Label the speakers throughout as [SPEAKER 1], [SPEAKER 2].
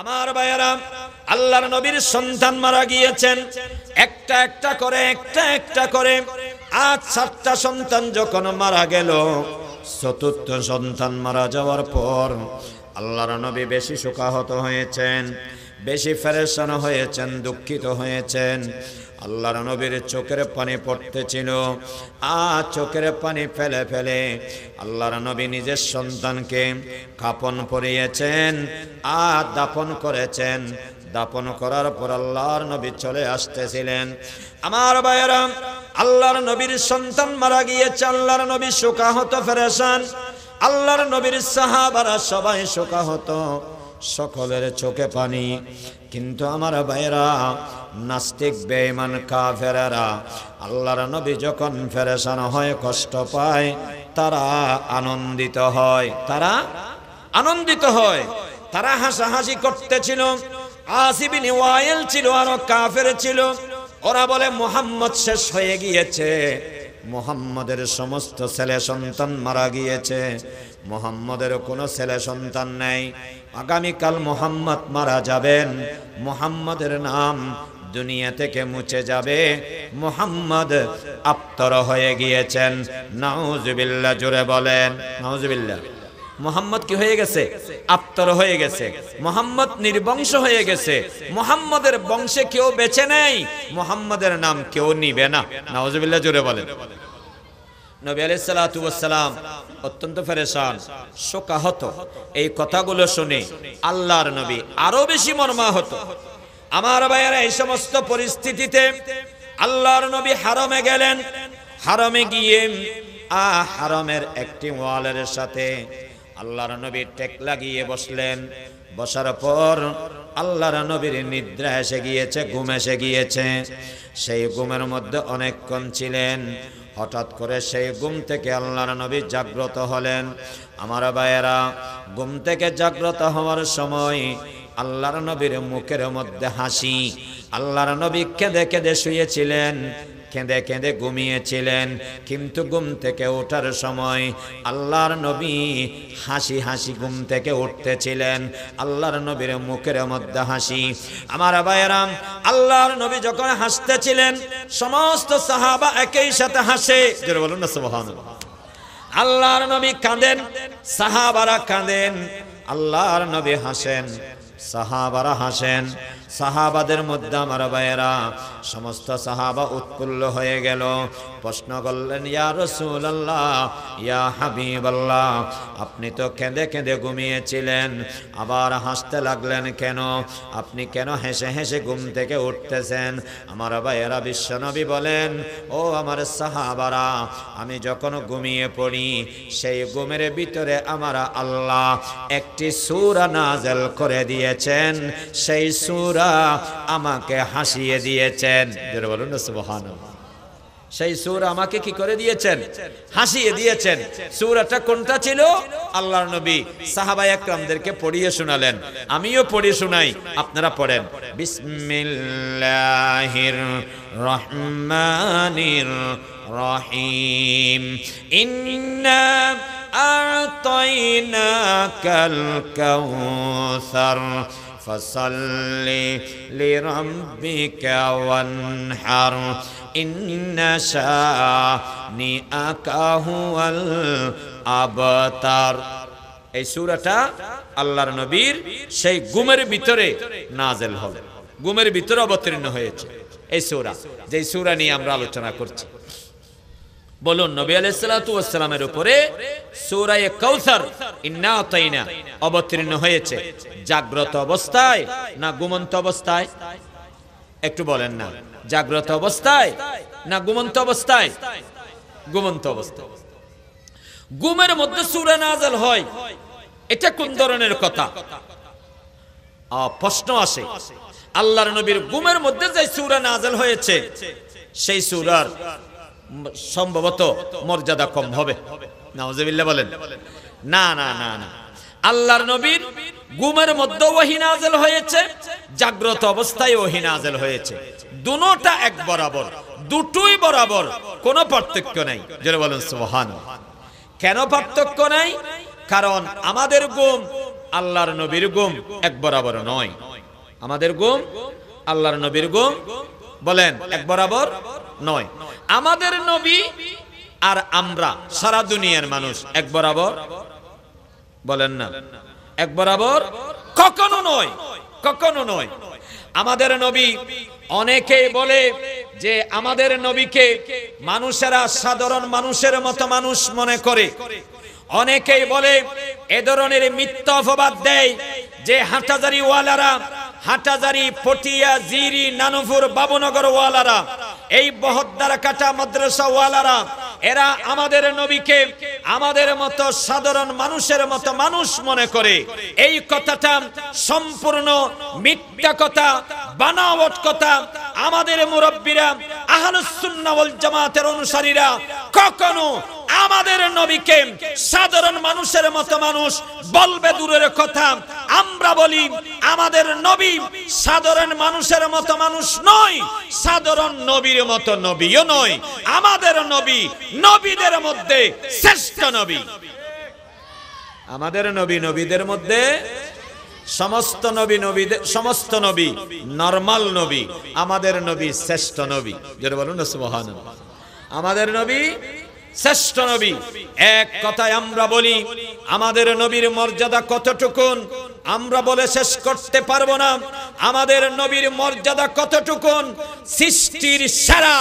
[SPEAKER 1] আমার ভাইয়েরা আল্লাহর নবীর সন্তান মারা গিয়েছেন একটা একটা করে একটা একটা করে আজ সাতটা সন্তান যখন মারা গেল চতুর্থ সন্তান মারা যাওয়ার পর আল্লাহর নবী বেশি শোকাহত হয়েছেন বেশি ফেরেশান হয়েছেন দুঃখিত হয়েছেন আল্লাহর নবীর চোখের পানি পড়তেছিল আ চোখের পানি ফেলে ফেলে আল্লাহর নবী নিজের সন্তানকে কাপন পরিয়েছেন আ দাপন করেছেন দাপন করার পর আল্লাহর নবী চলে আসতেছিলেন আমার ভাইয়েরা আল্লাহর নবীর সন্তান মারা গিয়েছে আল্লাহর নবী শোকাহত ফেরেশান আল্লাহর নবীর সাহাবারা সবাই শোকাহত সকলের চোখে পানি কিন্তু আমার ভাইরা নাস্তিক বেঈমান কাফেরেরা আল্লাহর নবী যখন ফেরেশান হয় কষ্ট পায় তারা আনন্দিত হয় তারা আনন্দিত হয় তারা হাসাহাসি করতেছিল আসিবিন ওয়াইল ছিল আরো কাফের ছিল ওরা বলে মোহাম্মদ শেষ হয়ে গিয়েছে মোহাম্মদের সমস্ত ছেলে সন্তান মারা গিয়েছে মোহাম্মদের কোনো ছেলে সন্তান নেই আগামীকাল মোহাম্মদ মারা যাবেন মোহাম্মদের নাম দুনিয়া থেকে মুছে যাবে মোহাম্মদ আপ্তর হয়ে গিয়েছেন নাউজুবিল্লা জুড়ে বলেন নাউজুবিল্লা মোহাম্মদ কি হয়ে গেছে আপ্তর হয়ে গেছে মোহাম্মদ নির্বংশ হয়ে গেছে মোহাম্মদের বংশে কেউ বেছে নেই মোহাম্মদের নাম কেউ নিবে না নাউজুবিল্লা জুড়ে বলেন নবী আলাইসালাম অত্যন্ত ফেরেশান শোকাহত এই কথাগুলো শুনে আল্লাহর নবী আরো বেশি মর্মাহত আমার ভাইয়েরা এই সমস্ত পরিস্থিতিতে আল্লাহর নবী হারমে গেলেন হারমে গিয়ে আ হারমের একটি ওয়ালের সাথে আল্লাহর নবী টেক লাগিয়ে বসলেন বসার পর আল্লাহর নবীর নিদ্রা এসে গিয়েছে ঘুম এসে গিয়েছে সেই ঘুমের মধ্যে অনেকক্ষণ ছিলেন হঠাৎ করে সেই ঘুম থেকে আল্লাহর নবী জাগ্রত হলেন আমার ভাইয়েরা ঘুম থেকে জাগ্রত হওয়ার সময় আল্লাহর নবীর মুখের মধ্যে হাসি আল্লাহর নবী কেঁদে কেঁদে শুয়েছিলেন কেঁদে কেঁদে ঘুমিয়েছিলেন কিন্তু ঘুম থেকে ওঠার সময় আল্লাহর নবী হাসি হাসি ঘুম থেকে উঠতেছিলেন আল্লাহর নবীর মুখের মধ্যে হাসি আমার ভাইয়েরাম আল্লাহর নবী যখন হাসতেছিলেন সমস্ত সাহাবা একই সাথে হাসে যেটা বলুন না আল্লাহর নবী কাঁদেন সাহাবারা কাঁদেন আল্লাহর নবী হাসেন সাহাবারা হাসেন সাহাবাদের মধ্যে আমার ভাইয়েরা সমস্ত সাহাবা উৎফুল্ল হয়ে গেল প্রশ্ন করলেন ইয়া রসুল আল্লাহ ইয়া হাবিব আল্লাহ আপনি তো কেঁদে কেঁদে ঘুমিয়েছিলেন আবার হাসতে লাগলেন কেন আপনি কেন হেসে হেসে ঘুম থেকে উঠতেছেন আমার ভাইয়েরা বিশ্বনবী বলেন ও আমার সাহাবারা আমি যখন ঘুমিয়ে পড়ি সেই ঘুমের ভিতরে আমার আল্লাহ একটি সুরা নাজেল করে দিয়েছেন সেই সুরা আমাকে হাসিয়ে দিয়েছেন বলুন সুবহানাল্লাহ সেই সুর আমাকে কি করে দিয়েছেন হাসিয়ে দিয়েছেন সুরাটা কোনটা ছিল আল্লাহ নবী সাহাবাই একরামদেরকে পড়িয়ে শোনালেন আমিও পড়ে শোনাই আপনারা পড়েন বিসমিল্লাহির রহমানির রহিম ইন্না আতাইনাকাল কাউসার فصل لربك وانحر ইন্নাশানি আকাহুয়াল আবতার এই সুরাটা আল্লাহর নবীর সেই গুমের ভিতরে নাজেল হল গুমের ভিতরে অবতীর্ণ হয়েছে এই সুরা যেই সুরা নিয়ে আমরা আলোচনা করছি বলুন নবী আলাইসালামের উপরে সৌরায় কৌসার ইন্না তাইনা অবতীর্ণ হয়েছে জাগ্রত অবস্থায় না গুমন্ত অবস্থায় একটু বলেন না জাগ্রত অবস্থায় না গুমন্ত অবস্থায় গুমন্ত অবস্থায় গুমের মধ্যে সুরে নাজাল হয় এটা কোন ধরনের কথা প্রশ্ন আসে আল্লাহর নবীর গুমের মধ্যে যে সুরে নাজেল হয়েছে সেই সুরার সম্ভবত মর্যাদা কম হবে নাউজুবিল্লাহ বলেন না না না না আল্লাহর নবীর গুমের মধ্যে ওহি নাজেল হয়েছে জাগ্রত অবস্থায় ওহি নাজেল হয়েছে দুটোটা এক বরাবর দুটোই বরাবর কোনো পার্থক্য নাই যেটা বলেন সুবহান কেন পার্থক্য নাই কারণ আমাদের গুম আল্লাহর নবীর গুম এক বরাবর নয় আমাদের গুম আল্লাহর নবীর গুম বলেন এক বরাবর নয় আমাদের নবী আর আমরা সারা দুনিয়ার মানুষ এক বরাবর বলেন না এক বরাবর কখনো নয় কখনো নয় আমাদের নবী অনেকেই বলে যে আমাদের নবীকে মানুষেরা সাধারণ মানুষের মতো মানুষ মনে করে অনেকেই বলে এ ধরনের মিথ্যা অপবাদ দেয় যে হাটাজারি ওয়ালারা হাটাজারি পটিয়া জিরি নানুপুর বাবুনগর ওয়ালারা এই বহদ্দার কাটা মাদ্রাসা ওয়ালারা এরা আমাদের নবীকে আমাদের মতো সাধারণ মানুষের মতো মানুষ মনে করে এই কথাটা সম্পূর্ণ মিথ্যা কথা বানাওয়ট কথা আমাদের মুরব্বীরা আহলুস সুন্নাহ ওয়াল জামাতের অনুসারীরা কখনো আমাদের নবীকে সাধারণ মানুষের মতো মানুষ বলবে দূরের কথা আমরা বলি আমাদের নবী সাধারণ মানুষের মতো মানুষ নয় সাধারণ নবীর মতো নবীও নয় আমাদের নবী নবীদের মধ্যে শ্রেষ্ঠ নবী আমাদের নবী নবীদের মধ্যে সমস্ত নবী নবীদের সমস্ত নবী নর্মাল নবী আমাদের নবী শ্রেষ্ঠ নবী যেটা বলুন আমাদের নবী শ্রেষ্ঠ নবী এক কথায় আমরা বলি আমাদের নবীর মর্যাদা কতটুকুন আমরা বলে শেষ করতে পারবো না আমাদের নবীর মর্যাদা কতটুকুন সৃষ্টির সেরা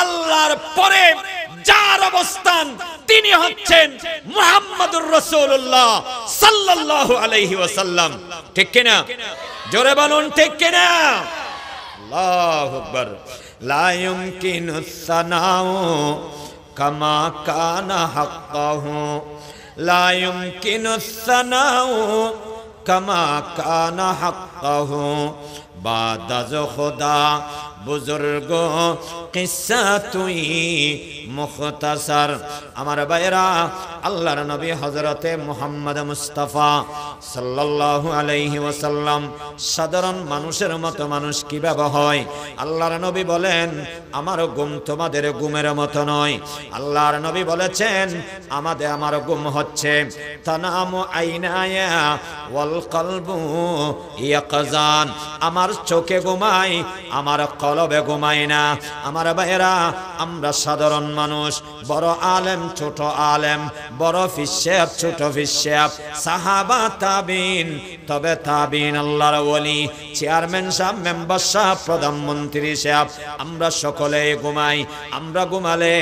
[SPEAKER 1] আল্লাহর পরে যার অবস্থান তিনি হচ্ছেন মুহাম্মদুর রাসূলুল্লাহ সাল্লাল্লাহু আলাইহি ওয়াসাল্লাম ঠিক কিনা জোরে বলুন ঠিক কিনা আল্লাহু আকবার লা ইমকিনু সানাউ کما کان نقتا لا لائم کی کما کان نہقتا بعد از خدا বুজুর্গ কিসা তুই মুখতাসার আমার বাইরা আল্লাহর নবী হজরতে মোহাম্মদ মুস্তাফা সাল্লাল্লাহু আলাইহি ওয়াসাল্লাম সাধারণ মানুষের মতো মানুষ কিভাবে হয় আল্লাহর নবী বলেন আমার গুম তোমাদের গুমের মতো নয় আল্লাহর নবী বলেছেন আমাদের আমার গুম হচ্ছে তানামু আইনায়া ওয়াল কলবু ইয়াকজান আমার চোখে ঘুমাই আমার ঘুমাই না আমার ভাইয়েরা আমরা সাধারণ মানুষ বড় আলেম ছোট আলেম বড় ফিসেপ ছোট ফিসেপ সাহাবা তাবিন তবে তাবিন আল্লাহর ওলি চেয়ারম্যান সাহ মেম্বার সাহ প্রধানমন্ত্রী সাহেব আমরা সকলে ঘুমাই আমরা ঘুমালে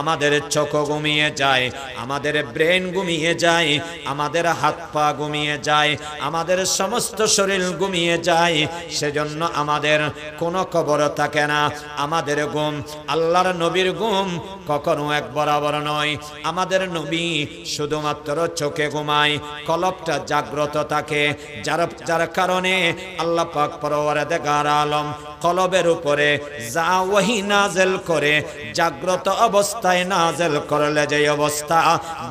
[SPEAKER 1] আমাদের চোখ ঘুমিয়ে যায় আমাদের ব্রেন ঘুমিয়ে যায় আমাদের হাত পা ঘুমিয়ে যায় আমাদের সমস্ত শরীর ঘুমিয়ে যায় সেজন্য আমাদের কোনো কবর থাকে না আমাদের গুম আল্লাহর নবীর গুম কখনো এক বরাবর নয় আমাদের নবী শুধুমাত্র চোখে ঘুমায় কলপটা জাগ্রত থাকে যার যার কারণে আল্লাহ পাক পরে দেখার আলম কলবের উপরে যা ওহি নাজেল করে জাগ্রত অবস্থায় নাজেল করলে যে অবস্থা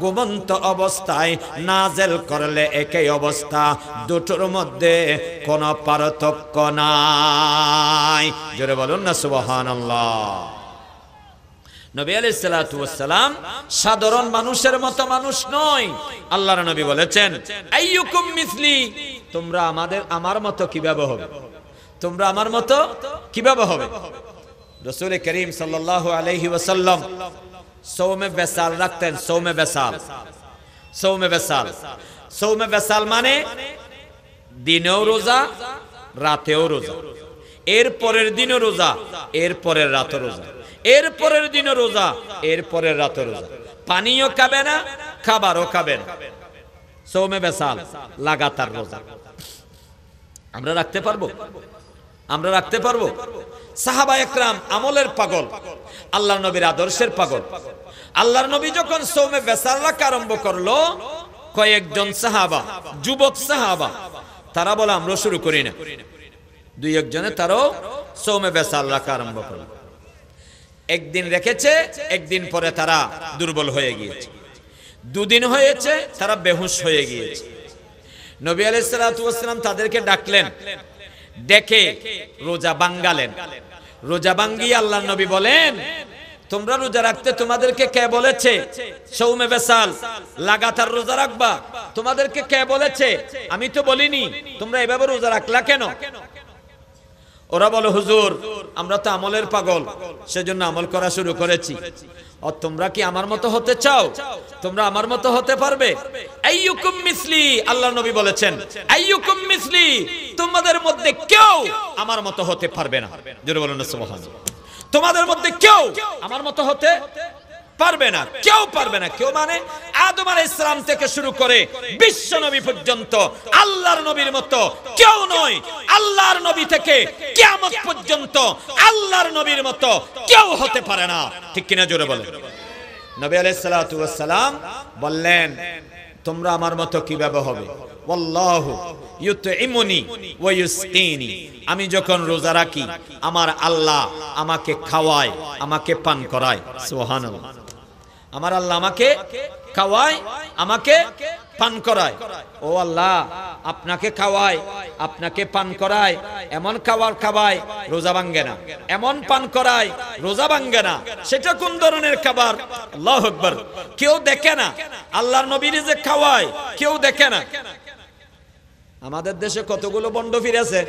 [SPEAKER 1] গুমন্ত অবস্থায় নাজেল করলে একই অবস্থা দুটোর মধ্যে কোনো পার্থক্য নাই জোরে বলুন না সুবহান নবী আলি সালাম সাধারণ মানুষের মতো মানুষ নয় আল্লাহ নবী বলেছেন তোমরা আমাদের আমার মতো কিভাবে হবে তোমরা আমার মতো কিভাবে হবে রসুল করিম সাল্লাহ আলহি ওসাল্লাম সৌমে বেসাল রাখতেন সৌমে বেসাল সৌমে বেসাল সৌমে বেসাল মানে দিনেও রোজা রাতেও রোজা এর পরের দিনও রোজা এর পরের রাতও রোজা এর পরের দিনও রোজা এর পরের রাতও রোজা পানিও খাবে না খাবারও খাবে না সৌমে বেসাল লাগাতার রোজা আমরা রাখতে পারবো আমরা রাখতে পারবো সাহাবা একরাম আমলের পাগল আল্লাহ নবীর আদর্শের পাগল আল্লাহ নবী যখন সৌমে বেসার রাখা আরম্ভ করলো কয়েকজন সাহাবা যুবক সাহাবা তারা বলে আমরা শুরু করি না দুই একজনে তারও সৌমে বেসার রাখা আরম্ভ করলো একদিন রেখেছে একদিন পরে তারা দুর্বল হয়ে গিয়েছে দুদিন হয়েছে তারা বেহুশ হয়ে গিয়েছে নবী আলাইসালাম তাদেরকে ডাকলেন দেখে রোজা বাঙ্গালেন রোজা বাঙ্গি আল্লাহ নবী বলেন তোমরা রোজা রাখতে তোমাদেরকে কে বলেছে সৌমে বেসাল লাগাতার রোজা রাখবা তোমাদেরকে কে বলেছে আমি তো বলিনি তোমরা এভাবে রোজা রাখলা কেন ওরা বলো হুজুর আমরা তো আমলের পাগল সেজন্য আমল করা শুরু করেছি ও তোমরা কি আমার মতো হতে চাও তোমরা আমার মতো হতে পারবে আইয়ুকুম মিসলি আল্লাহ নবী বলেছেন আইয়ুকুম মিসলি তোমাদের মধ্যে কেউ আমার মতো হতে পারবে না জোরে বলুন সুবহানাল্লাহ তোমাদের মধ্যে কেউ আমার মতো হতে পারবে না কেউ পারবে না কেউ মানে আদম আলাইহিস সালাম থেকে শুরু করে বিশ্ব নবী পর্যন্ত আল্লাহর নবীর মতো কেউ নয় আল্লাহর নবী থেকে কিয়ামত পর্যন্ত আল্লাহর নবীর মতো কেউ হতে পারে না ঠিক কিনা জোরে বলেন নবী আলাইহিস সালাতু সালাম বললেন তোমরা আমার মতো কিভাবে হবে والله আমি যখন রোজা রাখি আমার আল্লাহ আমাকে খাওয়ায় আমাকে পান করায় সুবহানাল্লাহ আমার আল্লাহ আমাকে খাওয়ায় আমাকে পান করায় ও আল্লাহ আপনাকে খাওয়ায় আপনাকে পান করায় এমন খাওয়ার খাওয়ায় রোজা ভাঙ্গে না এমন পান করায় রোজা ভাঙ্গে না সেটা কোন ধরনের খাবার আল্লাহ আকবর কেউ দেখে না আল্লাহর নবীর যে খাওয়ায় কেউ দেখে না আমাদের দেশে কতগুলো বন্ড ফিরেছে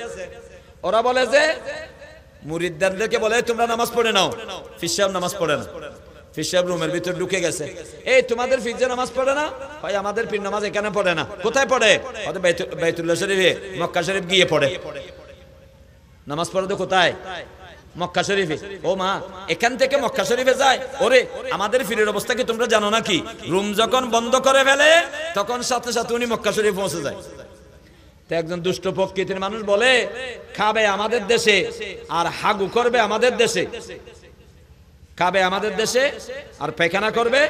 [SPEAKER 1] ওরা বলে যে মুরিদ্দারদেরকে বলে তোমরা নামাজ পড়ে নাও ফিসাব নামাজ পড়ে না ফিসাব রুমের ভিতর ঢুকে গেছে এই তোমাদের ফিজে নামাজ পড়ে না ভাই আমাদের পীর নামাজ এখানে পড়ে না কোথায় পড়ে হয়তো বাইতুল্লাহ শরীফে মক্কা শরীফ গিয়ে পড়ে নামাজ পড়ে তো কোথায় মক্কা শরীফে ও মা এখান থেকে মক্কা শরীফে যায় ওরে আমাদের ফিরের অবস্থা কি তোমরা জানো নাকি রুম যখন বন্ধ করে ফেলে তখন সাথে সাথে উনি মক্কা শরীফ পৌঁছে যায় তো একজন দুষ্ট প্রকৃতির মানুষ বলে খাবে আমাদের দেশে আর হাগু করবে আমাদের দেশে খাবে আমাদের দেশে আর পায়খানা করবে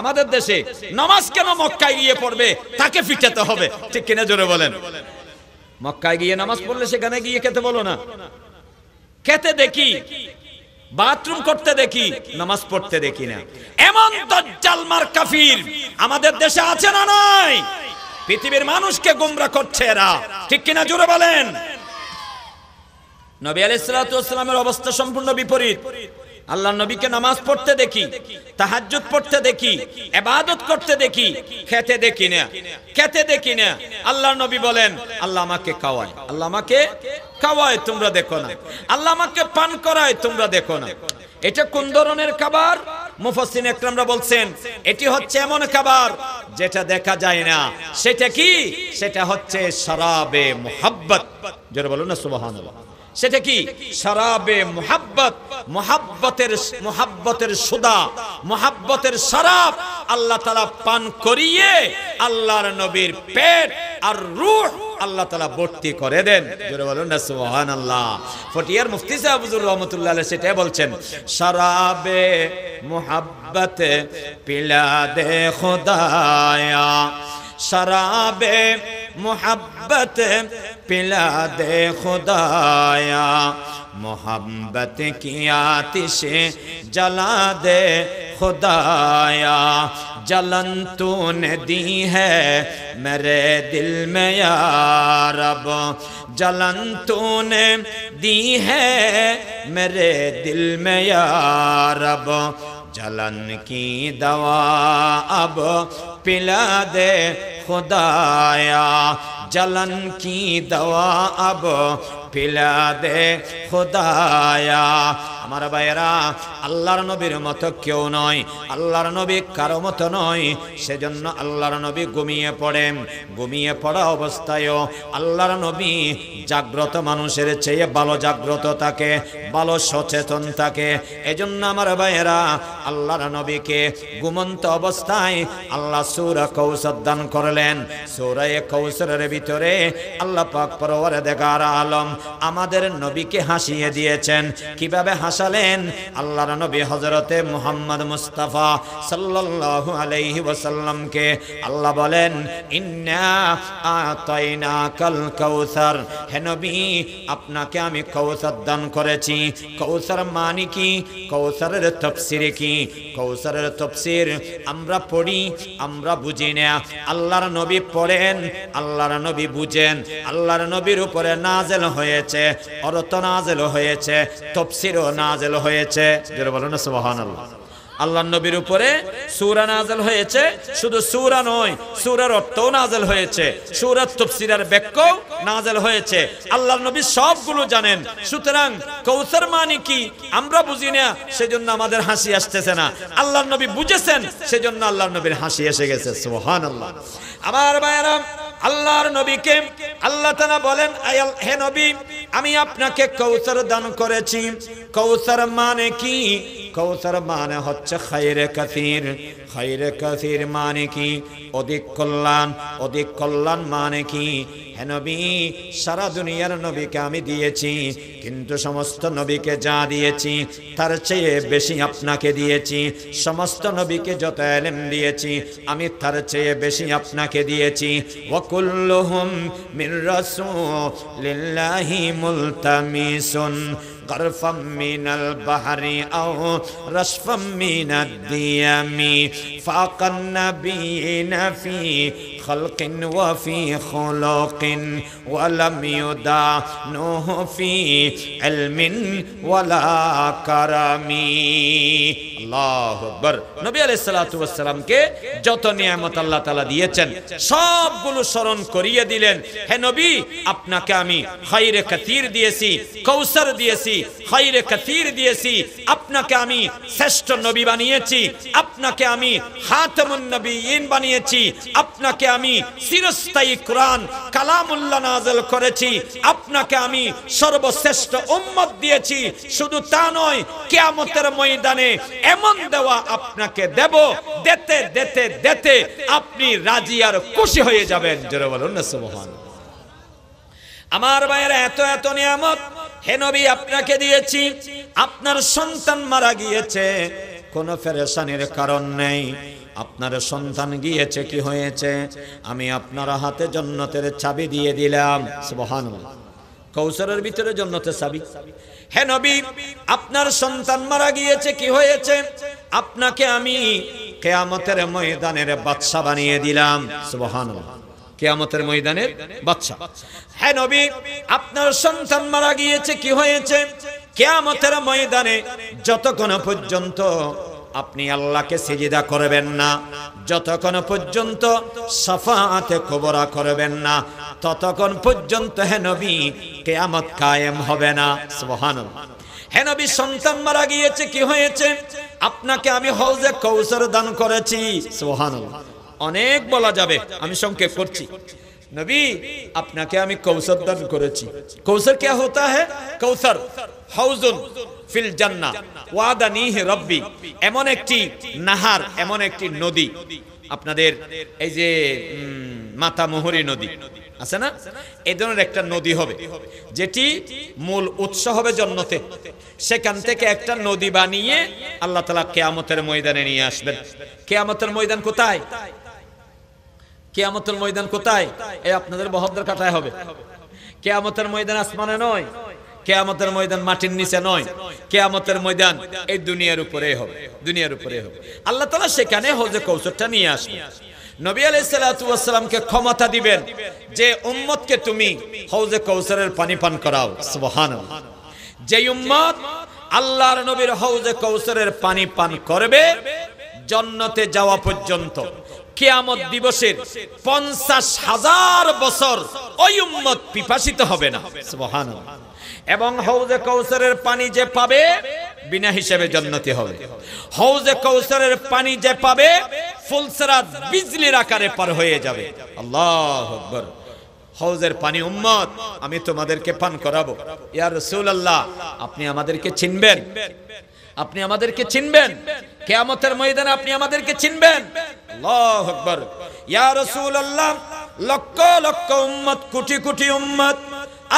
[SPEAKER 1] আমাদের দেশে নামাজ কেন মক্কায় গিয়ে পড়বে তাকে ফিটাতে হবে ঠিক কিনা জোরে বলেন মক্কায় গিয়ে নামাজ পড়লে সেখানে গিয়ে খেতে বলো না খেতে দেখি বাথরুম করতে দেখি নামাজ পড়তে দেখি না এমন দজ্জাল মার কাফির আমাদের দেশে আছে না নাই পৃথিবীর মানুষকে গোমরা করছে এরা ঠিক কিনা জোরে বলেন নবী আলাইহিস সালাতু ওয়াস সালামের অবস্থা সম্পূর্ণ বিপরীত আল্লাহ নবীকে নামাজ পড়তে দেখি তাহাজ পড়তে দেখি এবাদত করতে দেখি খেতে দেখি না খেতে দেখি না আল্লাহ নবী বলেন আল্লাহ আমাকে খাওয়ায় আল্লাহ আমাকে খাওয়ায় তোমরা দেখো না আল্লাহ আমাকে পান করায় তোমরা দেখো না এটা কোন ধরনের খাবার মুফাসিন একরামরা বলছেন এটি হচ্ছে এমন খাবার যেটা দেখা যায় না সেটা কি সেটা হচ্ছে সারাবে মোহাব্বত যারা বলুন না সুবাহ সেটা কি সারাবে মোহাব্বত মোহাব্বতের মোহাব্বতের সুদা মোহাব্বতের সারাব আল্লাহ তালা পান করিয়ে আল্লাহর নবীর পেট আর রুহ আল্লাহ তালা ভর্তি করে দেন জোরে সুহান আল্লাহ ফটিয়ার মুফতি সাহাবুজুর রহমতুল্লাহ সেটাই বলছেন সারাবে মোহাব্বত পিলা দে খোদায়া সারাবে محبت پلا دے خدایا محبت کی آتش جلا دے خدایا جلن تو نے دی ہے میرے دل میں یا رب جلن تو نے دی ہے میرے دل میں یا رب جلن کی دوا اب پلا دے خدایا جلن کی دوا اب پلا دے خدایا আমার বাইরা আল্লাহর নবীর মতো কেউ নয় আল্লাহর নবী কারো মতো নয় সেজন্য আল্লাহর নবী ঘুমিয়ে পড়েন ঘুমিয়ে পড়া অবস্থায়ও আল্লাহর নবী জাগ্রত মানুষের চেয়ে ভালো জাগ্রত থাকে ভালো সচেতন থাকে এজন্য আমার বাইরা আল্লাহর নবীকে ঘুমন্ত অবস্থায় আল্লাহ সৌরা কৌশল দান করলেন সুরায় কৌশলের ভিতরে আল্লাহ পাক পরওয়ারে দেখার আলম আমাদের নবীকে হাসিয়ে দিয়েছেন কিভাবে হাস আসালেন আল্লাহর নবী হজরতে মুহাম্মদ মুস্তাফা সাল্লাল্লাহু আলাইহি ওয়াসাল্লামকে আল্লাহ বলেন ইন্না আতাইনা কাল কাউসার হে নবী আপনাকে আমি কাউসার দান করেছি কাউসার মানে কি কাউসারের তাফসীর কি কাউসারের তাফসীর আমরা পড়ি আমরা বুঝি না আল্লাহর নবী পড়েন আল্লাহর নবী বুঝেন আল্লাহর নবীর উপরে নাজেল হয়েছে অর্থ নাজেল হয়েছে তফসিরও না নাজেল হয়েছে যারা বলেন না সুবহানাল্লাহ আল্লাহ নবীর উপরে সুরা নাজল হয়েছে শুধু সুরা নয় সুরার অর্থও নাজল হয়েছে সুরার তফসিরার ব্যাক্য নাজল হয়েছে আল্লাহ নবী সবগুলো জানেন সুতরাং কৌসার মানে কি আমরা বুঝি না সেজন্য আমাদের হাসি আসতেছে না আল্লাহ নবী বুঝেছেন সেজন্য আল্লাহ নবীর হাসি এসে গেছে সোহান আল্লাহ আমার বায়রাম আল্লাহর নবীকে আল্লাহ তালা বলেন হে নবী আমি আপনাকে কৌশল দান করেছি কৌশল মানে কি কৌশল মানে হচ্ছে খাইরে কাসির খাইরে কাসির মানে কি অধিক কল্যাণ অধিক কল্যাণ মানে কি হে সারা দুনিয়ার নবীকে আমি দিয়েছি কিন্তু সমস্ত নবীকে যা দিয়েছি তার চেয়ে বেশি আপনাকে দিয়েছি সমস্ত নবীকে যত এলেম দিয়েছি আমি তার চেয়ে বেশি আপনাকে দিয়েছি ওকুল্লুহুম মির রাসূলিল্লাহি মুলতামিসুন غرفا من البحر أو رشفا من الديم فاق النبيين في خلق وفي خلق ولم يدانه في علم ولا كرم الله اكبر نبي عليه الصلاه والسلام কে যত নিয়ামত আল্লাহ তাআলা দিয়েছেন সবগুলো স্মরণ করিয়ে দিলেন হে নবী আপনাকে আমি খায়রে কাতির দিয়েছি কৌসার দিয়েছি খায়রে কাতির দিয়েছি আপনাকে আমি শ্রেষ্ঠ নবী বানিয়েছি আপনাকে আমি খাতামুন নবিয়িন বানিয়েছি আপনাকে আমি চিরস্থায়ী কোরআন কালামুল্লা নাজল করেছি আপনাকে আমি সর্বশ্রেষ্ঠ উম্মত দিয়েছি শুধু তা নয় কেয়ামতের ময়দানে এমন দেওয়া আপনাকে দেব দেতে দেতে দেতে আপনি রাজি আর খুশি হয়ে যাবেন জোরে বলুন না আমার ভাইয়েরা এত এত নিয়ামত হে নবী আপনাকে দিয়েছি আপনার সন্তান মারা গিয়েছে কোনো ফেরেশানির কারণ নেই আপনার সন্তান গিয়েছে কি হয়েছে আমি আপনার হাতে জন্নতের চাবি দিয়ে দিলাম সুবহানাল্লাহ কৌশলের ভিতরে জন্নতে চাবি হে নবী আপনার সন্তান মারা গিয়েছে কি হয়েছে আপনাকে আমি কেয়ামতের ময়দানের বাদশা বানিয়ে দিলাম সুবহানাল্লাহ কেয়ামতের ময়দানের বাদশা হে নবী আপনার সন্তান মারা গিয়েছে কি হয়েছে কেয়ামতের ময়দানে যতক্ষণ পর্যন্ত আপনি আল্লাহকে সিজিদা করবেন না যতক্ষণ পর্যন্ত সাফাতে কবরা করবেন না ততক্ষণ পর্যন্ত হে নবী কেয়ামত কায়েম হবে না সোহান হে নবী সন্তান মারা গিয়েছে কি হয়েছে আপনাকে আমি হৌজে কৌশল দান করেছি সোহান অনেক বলা যাবে আমি সংক্ষেপ করছি নবী আপনাকে আমি কৌসর দান করেছি কৌসর কে হতা হ্যাঁ কৌসর হাউজুন ফিল জান্না ওয়াদানি রব্বি এমন একটি নাহার এমন একটি নদী আপনাদের এই যে মোহরি নদী আছে না এই ধরনের একটা নদী হবে যেটি মূল উৎস হবে জন্মতে সেখান থেকে একটা নদী বানিয়ে আল্লাহ তালা কেয়ামতের ময়দানে নিয়ে আসবেন কেয়ামতের ময়দান কোথায় কেয়ামতের ময়দান কোথায় এই আপনাদের বহদ্দের কাটায় হবে কেয়ামতের ময়দান আসমানে নয় কেয়ামতের ময়দান মাটির নিচে নয় কেয়ামতের ময়দান এই দুনিয়ার উপরে হবে দুনিয়ার উপরে হবে আল্লাহ তালা সেখানে হজে কৌশলটা নিয়ে আসবে নবী আলাইসালামকে ক্ষমতা দিবেন যে উম্মতকে তুমি হৌজে কৌশলের পানি পান করাও সুবহান যে উম্মত আল্লাহর নবীর হৌজে কৌশলের পানি পান করবে জন্নতে যাওয়া পর্যন্ত কেয়ামত দিবসের পঞ্চাশ হাজার বছর ওই উম্মত পিপাসিত হবে না এবং হৌজে কৌসরের পানি যে পাবে বিনা হিসেবে জন্নতি হবে হৌজে কৌসরের পানি যে পাবে ফুলসরাত বিজলির আকারে পার হয়ে যাবে আল্লাহ হৌজের পানি উম্মত আমি তোমাদেরকে পান করাবো ইয়া আল্লাহ আপনি আমাদেরকে চিনবেন আপনি আমাদেরকে চিনবেন কেয়ামতের ময়দানে আপনি আমাদেরকে চিনবেন আল্লাহু আকবার ইয়া রাসূলুল্লাহ লক্ষ লক্ষ উম্মত কোটি কোটি উম্মত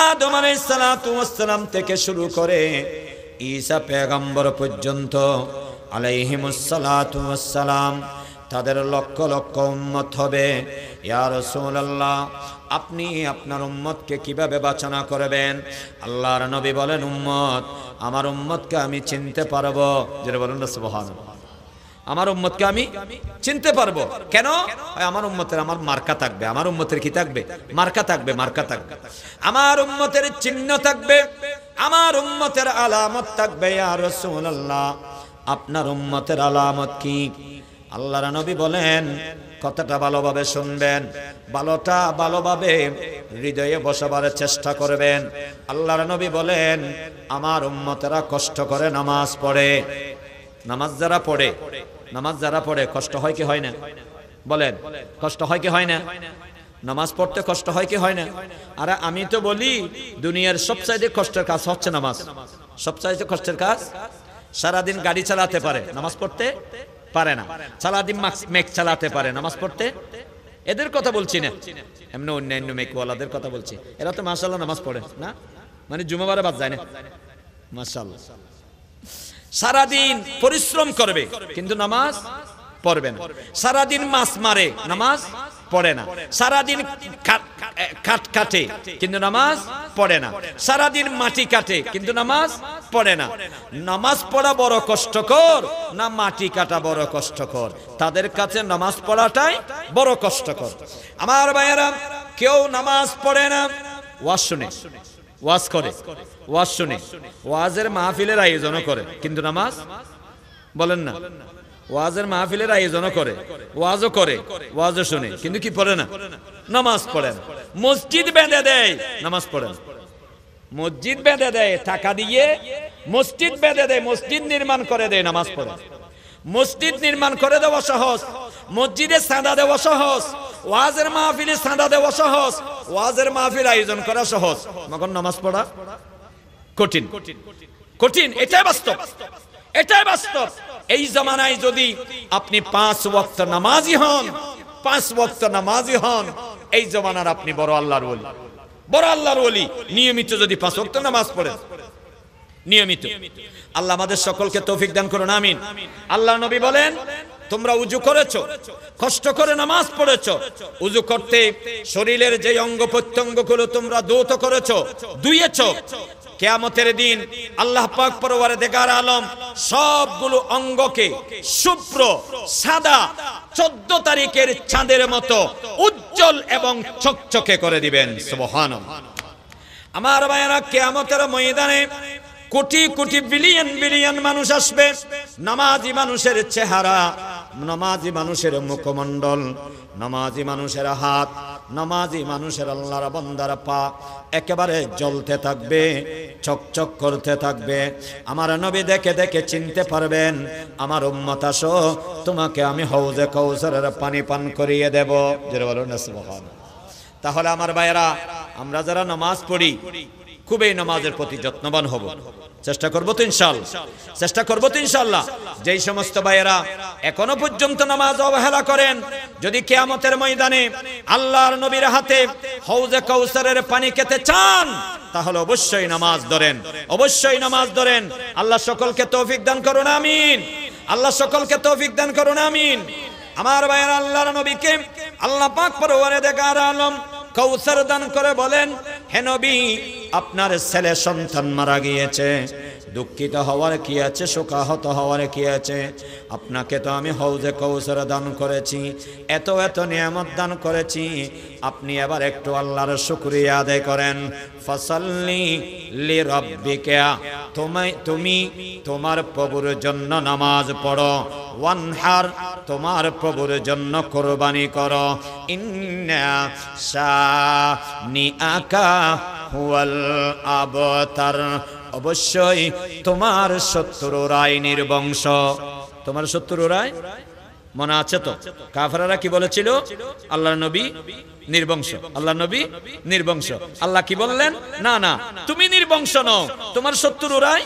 [SPEAKER 1] আদম আলাইহিস সালাম থেকে শুরু করে ঈসা পেগম্বর পর্যন্ত আলাইহিমুসালাম তাদের লক্ষ লক্ষ উম্মত হবে ইয়ার রসুল্লাহ আপনি আপনার উম্মতকে কিভাবে বাঁচনা করবেন আল্লাহর নবী বলেন উম্মত আমার উম্মতকে আমি চিনতে পারবো যেটা বলেন সুবহান আমার উম্মতকে আমি চিনতে পারবো কেন আমার উম্মতের আমার মার্কা থাকবে আমার উম্মতের কি থাকবে মার্কা থাকবে মার্কা থাকবে আমার উম্মতের চিহ্ন থাকবে আমার উম্মতের আলামত থাকবে আর রাসূলুল্লাহ আপনার উম্মতের আলামত কি আল্লাহ নবী বলেন কথাটা ভালোভাবে শুনবেন ভালোটা ভালোভাবে হৃদয়ে বসাবার চেষ্টা করবেন আল্লাহ নবী বলেন আমার উম্মতেরা কষ্ট করে নামাজ পড়ে নামাজ যারা পড়ে নামাজ যারা পড়ে কষ্ট হয় কি হয় না বলেন কষ্ট হয় কি হয় না নামাজ পড়তে কষ্ট হয় কি হয় না আরে আমি তো বলি দুনিয়ার সবচাইতে কষ্টের কাজ হচ্ছে নামাজ সবচাইতে কষ্টের কাজ সারাদিন গাড়ি চালাতে পারে নামাজ পড়তে পারে না সালাদিন মেঘ চালাতে পারে নামাজ পড়তে এদের কথা বলছি না এমনি অন্যান্য মেঘওয়ালাদের কথা বলছি এরা তো মাসাল্লাহ নামাজ পড়ে না মানে জুমাবারে বাদ যায় না মাসাল্লাহ সারাদিন পরিশ্রম করবে কিন্তু নামাজ পড়বে না সারাদিন মাছ মারে নামাজ পড়ে না সারাদিন কাঠ কাটে কিন্তু নামাজ পড়ে না সারাদিন মাটি কাটে কিন্তু নামাজ পড়ে না নামাজ পড়া বড় কষ্টকর না মাটি কাটা বড় কষ্টকর তাদের কাছে নামাজ পড়াটাই বড় কষ্টকর আমার ভাইয়েরা কেউ নামাজ পড়ে না ওয়াজ শুনে ওয়াজ করে ওয়াজ শুনে ওয়াজের মাহফিলের আয়োজনও করে কিন্তু নামাজ বলেন না ওয়াজের মাহফিলের আয়োজনও করে ওয়াজও করে ওয়াজও শুনে কিন্তু কি পড়ে না নামাজ পড়েন মসজিদ বেঁধে দেয় নামাজ পড়েন মসজিদ বেঁধে দেয় টাকা দিয়ে মসজিদ বেঁধে দেয় মসজিদ নির্মাণ করে দেয় নামাজ পড়ে মসজিদ নির্মাণ করে দেওয়া সহজ মসজিদে সাদা দেওয়া সহজ ওয়াজের মাহফিলে সাদা দেওয়া সহজ ওয়াজের মাহফিল আয়োজন করা সহজ মগন নামাজ পড়া কঠিন কঠিন এটাই বাস্তব এটাই বাস্তব এই জামানায় যদি আপনি পাঁচ ওয়াক্ত নামাজি হন পাঁচ ওয়াক্ত নামাজি হন এই জমানার আপনি বড় আল্লাহর ওলি বড় আল্লাহর ওলি নিয়মিত যদি পাঁচ ওয়াক্ত নামাজ পড়েন নিয়মিত আল্লাহ আমাদের সকলকে তৌফিক দান করুন আমিন আল্লাহ নবী বলেন তোমরা উজু করেছো কষ্ট করে নামাজ পড়েছো উজু করতে শরীরের যে অঙ্গ প্রত্যঙ্গ গুলো তোমরা দূত করেছো দুইয়েছ কেয়ামতের দিন আল্লাহ পাক পরবারে দেখার আলম সবগুলো অঙ্গকে শুভ্র সাদা চোদ্দ তারিখের চাঁদের মতো উজ্জ্বল এবং চকচকে করে দিবেন সুবহান আমার ভাইয়েরা কেয়ামতের ময়দানে কোটি কোটি বিলিয়ন বিলিয়ন মানুষ আসবে নামাজি মানুষের চেহারা নামাজি মানুষের মুখমণ্ডল নামাজি মানুষের হাত নামাজি মানুষের আল্লাহর বন্দার পা একেবারে জ্বলতে থাকবে চকচক করতে থাকবে আমার নবী দেখে দেখে চিনতে পারবেন আমার উম্মত আসো তোমাকে আমি হৌজে কৌসরের পানি পান করিয়ে দেব যে বলো তাহলে আমার ভাইয়েরা আমরা যারা নামাজ পড়ি খুবই নামাজের প্রতি যত্নবান হব চেষ্টা করবো তো ইনশাল চেষ্টা করবো তো ইনশাল্লাহ যেই সমস্ত ভাইয়েরা এখনো পর্যন্ত নামাজ অবহেলা করেন যদি কেয়ামতের ময়দানে আল্লাহর নবীর হাতে হৌজে কৌসারের পানি খেতে চান তাহলে অবশ্যই নামাজ ধরেন অবশ্যই নামাজ ধরেন আল্লাহ সকলকে তৌফিক দান করুন আমিন আল্লাহ সকলকে তৌফিক দান করুন আমিন আমার ভাইয়ের আল্লাহর নবীকে আল্লাহ পাক পরে দেখার আলম কৌসার দান করে বলেন হেনবি আপনার ছেলে সন্তান মারা গিয়েছে দুঃখিত হওয়ার কি আছে শোকাহত হওয়ার কি আছে আপনাকে তো আমি হৌজে কৌশল দান করেছি এত এত নিয়ামত দান করেছি আপনি এবার একটু আল্লাহর শুক্রিয়া আদায় করেন ফসল্লি লি রব্বিকা তোমায় তুমি তোমার প্রভুর জন্য নামাজ পড়ো ওয়ান হার তোমার প্রভুর জন্য কোরবানি কর আকা হুয়াল আবতার অবশ্যই তোমার রায় নির্বংশ তোমার রায় মনে আছে তো কাফরারা কি বলেছিল আল্লাহ নবী নির্বংশ আল্লাহ নবী নির্বংশ আল্লাহ কি বললেন না না তুমি নির্বংশ নও তোমার রায়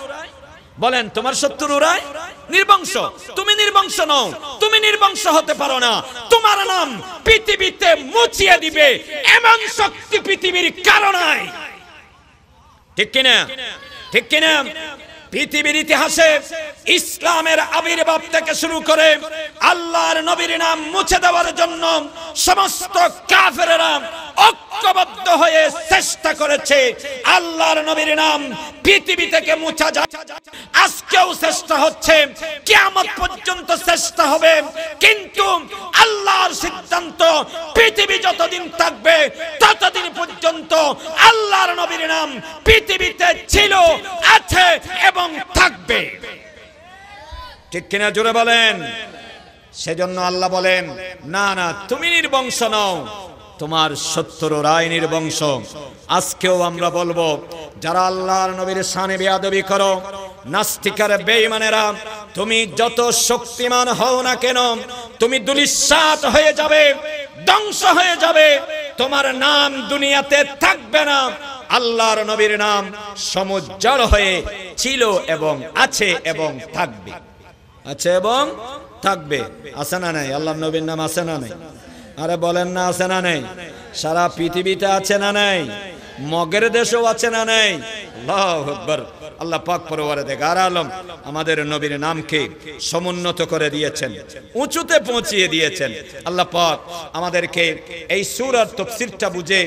[SPEAKER 1] বলেন তোমার শত্রু রায় নির্বংশ তুমি নির্বংশ নও তুমি নির্বংশ হতে পারো না তোমার নাম পৃথিবীতে মুছিয়ে দিবে এমন শক্তি পৃথিবীর কারণ নাই ঠিক কিনা ঠিক কিনা পৃথিবীর ইতিহাসে ইসলামের আবির্ভাব থেকে শুরু করে আল্লাহর নবীর নাম মুছে দেওয়ার জন্য সমস্ত কাফেরেরা ঐক্যবদ্ধ হয়ে চেষ্টা করেছে আল্লাহর নবীর নাম পৃথিবী থেকে মুছা যায় আজকেও চেষ্টা হচ্ছে কিয়ামত পর্যন্ত চেষ্টা হবে কিন্তু আল্লাহর সিদ্ধান্ত পৃথিবী যতদিন থাকবে ততদিন পর্যন্ত আল্লাহর নবীর নাম পৃথিবীতে ছিল আছে এবং থাকবে ঠিক কিনা জোরে বলেন সেজন্য আল্লাহ বলেন না না তুমি নির্বংশ নও তোমার সত্তর রায়নির বংশ আজকেও আমরা বলবো যারা আল্লাহর নবীর সানে বেয়াদবি করো নাস্তিকার বেঈমানেরা তুমি যত শক্তিমান হও না কেন তুমি দুলিশাত হয়ে যাবে ধ্বংস হয়ে যাবে তোমার নাম দুনিয়াতে থাকবে না আল্লাহর নবীর নাম সমুজ্জ্বল হয়ে ছিল এবং আছে এবং থাকবে আছে এবং থাকবে আছে না নাই আল্লাহর নবীর নাম আছে না নাই আরে বলেন না আছে না নেই সারা পৃথিবীতে আছে না নেই মগের দেশেও আছে না নেই আল্লাহ আকবার আল্লাহ পাক পরে দেগার আলম আমাদের নবীর নামকে সমুন্নত করে দিয়েছেন উঁচুতে পৌঁছিয়ে দিয়েছেন আল্লাহ পাক আমাদেরকে এই সুর আর তফসিরটা বুঝে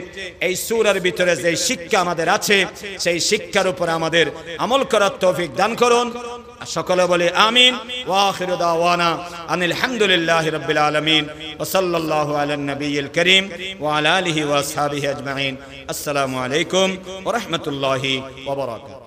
[SPEAKER 1] এই সুর আর ভিতরে যে শিক্ষা আমাদের আছে সেই শিক্ষার উপর আমাদের আমল করার তৌফিক দান করুন সকলে বলে আমিন ওয়াখিরু দাওয়ানা আনিল হামদুলিল্লাহি রাব্বিল আলামিন ওয়া সাল্লাল্লাহু আলা নবিয়িল করিম ওয়া আলা আলিহি ওয়া আসহাবিহি আজমাইন আসসালামু আলাইকুম ওয়া রাহমাতুল্লাহি ওয়া বারাকাতুহু